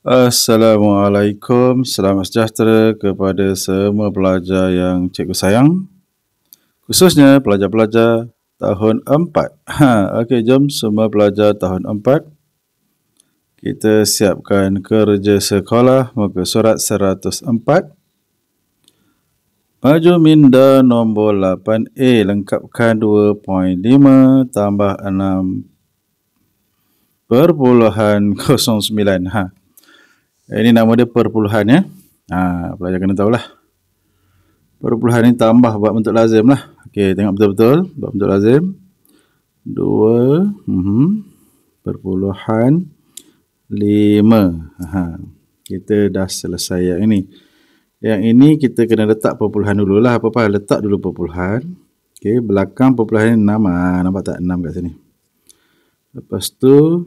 Assalamualaikum, selamat sejahtera kepada semua pelajar yang cikgu sayang khususnya pelajar-pelajar tahun 4 ha, ok jom semua pelajar tahun 4 kita siapkan kerja sekolah muka surat 104 maju minda nombor 8A lengkapkan 2.5 tambah 6 perpuluhan 09 ha. Eh, ini nama dia perpuluhan ya. Ha, pelajar kena tahulah. Perpuluhan ni tambah buat bentuk lazim lah. Okey, tengok betul-betul. Buat bentuk lazim. Dua. Uh mhm. -huh. Perpuluhan. Lima. Aha. Kita dah selesai yang ini. Yang ini kita kena letak perpuluhan dulu lah. Apa-apa, letak dulu perpuluhan. Okey, belakang perpuluhan ni enam. Ha, nampak tak enam kat sini. Lepas tu,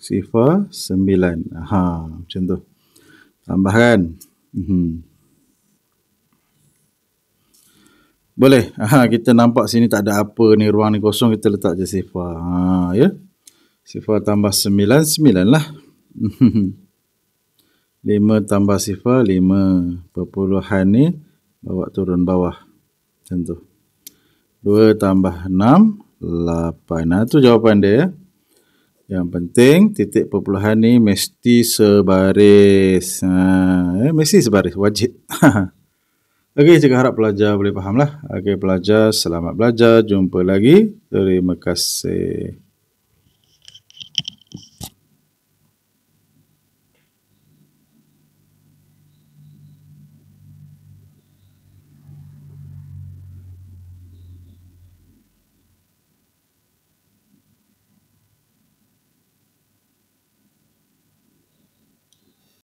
sifar 9. Ha, macam tu. Tambahan. Hmm. Boleh. Ha, kita nampak sini tak ada apa ni. Ruang ni kosong. Kita letak je sifar. Ha, ya. Sifar tambah 9. 9 lah. 5 mhm. tambah sifar. 5 perpuluhan ni. Bawa turun bawah. Macam tu. 2 tambah 6. 8. Nah, tu jawapan dia ya. Yang penting titik perpuluhan ni mesti sebaris. Ha, eh, mesti sebaris, wajib. Okey, jika harap pelajar boleh lah. Okey, pelajar selamat belajar. Jumpa lagi. Terima kasih.